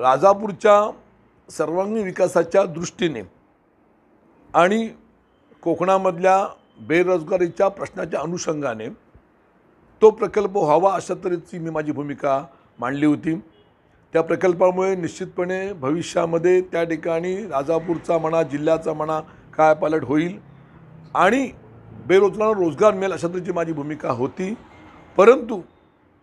राजापूरच्या सर्वांगीण विकासाच्या दृष्टीने आणि कोकणामधल्या बेरोजगारीच्या प्रश्नाच्या अनुषंगाने तो प्रकल्प व्हावा अशा तऱ्हेची मी माझी भूमिका मांडली होती त्या प्रकल्पामुळे निश्चितपणे भविष्यामध्ये त्या ठिकाणी राजापूरचा म्हणा जिल्ह्याचा म्हणा काय पालट होईल आणि बेरोजगारांना रोजगार मिळेल अशा तऱ्हेची माझी भूमिका होती परंतु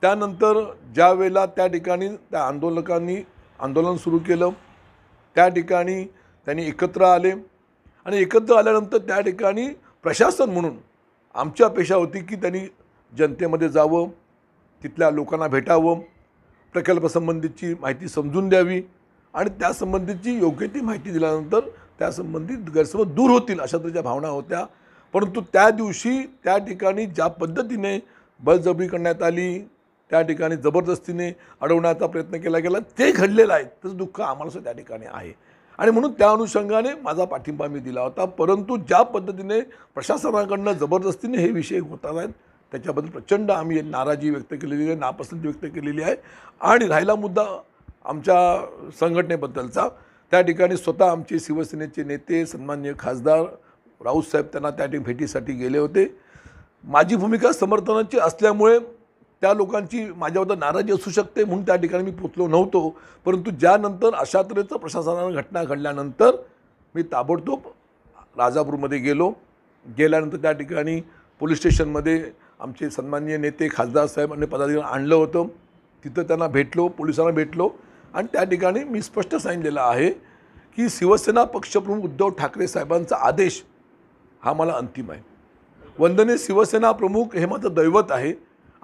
त्यानंतर ज्यावेळेला त्या ठिकाणी त्या आंदोलकांनी आंदोलन सुरू केलं त्या ठिकाणी त्यांनी एकत्र आले आणि एकत्र आल्यानंतर त्या ठिकाणी प्रशासन म्हणून आमची अपेक्षा होती की त्यांनी जनतेमध्ये जावं तिथल्या लोकांना भेटावं प्रकल्पासंबंधीची माहिती समजून द्यावी आणि त्यासंबंधीची योग्य ती माहिती दिल्यानंतर त्यासंबंधित गैरसमज दूर होतील अशा तऱ्हेच्या भावना होत्या परंतु त्या दिवशी त्या ठिकाणी ज्या पद्धतीने बळजबरी करण्यात आली त्या ठिकाणी जबरदस्तीने अडवण्याचा प्रयत्न केला गेला ते घडलेलं आहे तसं दुःख आम्हाला सुद्धा त्या ठिकाणी आहे आणि म्हणून त्या अनुषंगाने माझा पाठिंबा मी दिला होता परंतु ज्या पद्धतीने प्रशासनाकडनं जबरदस्तीने हे विषय होतात आहेत त्याच्याबद्दल प्रचंड आम्ही नाराजी व्यक्त केलेली आहे नापसंती व्यक्त केलेली आहे आणि राहिला मुद्दा आमच्या संघटनेबद्दलचा त्या ठिकाणी स्वतः आमचे शिवसेनेचे नेते सन्मान्य खासदार राऊतसाहेब त्यांना त्या ठिकाणी भेटीसाठी गेले होते माझी भूमिका समर्थनाची असल्यामुळे त्या लोकांची माझ्याबद्दल नाराजी असू शकते म्हणून त्या ठिकाणी मी पोचलो नव्हतो परंतु ज्यानंतर अशा तऱ्हेचं प्रशासनानं घटना घडल्यानंतर मी ताबडतोब राजापूरमध्ये गेलो गेल्यानंतर त्या ठिकाणी पोलीस स्टेशनमध्ये आमचे सन्माननीय नेते खासदार साहेब आणि पदाधिकारी आणलं होतं तिथं त्यांना भेटलो पोलिसांना भेटलो आणि त्या ठिकाणी मी स्पष्ट सांगितलेलं आहे की शिवसेना पक्षप्रमुख उद्धव ठाकरे साहेबांचा आदेश हा मला अंतिम आहे वंदने शिवसेना प्रमुख हे माझं दैवत आहे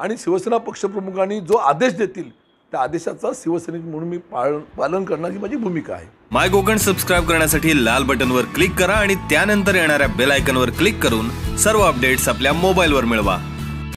आणि शिवसेना पक्षप्रमुखांनी जो आदेश देतील त्या आदेशाचा शिवसेनेत म्हणून मी पालन पालन करण्याची माझी भूमिका आहे माय कोकण सबस्क्राईब करण्यासाठी लाल बटनवर क्लिक करा आणि त्यानंतर येणाऱ्या बेल आयकनवर क्लिक करून सर्व अपडेट्स आपल्या मोबाईलवर मिळवा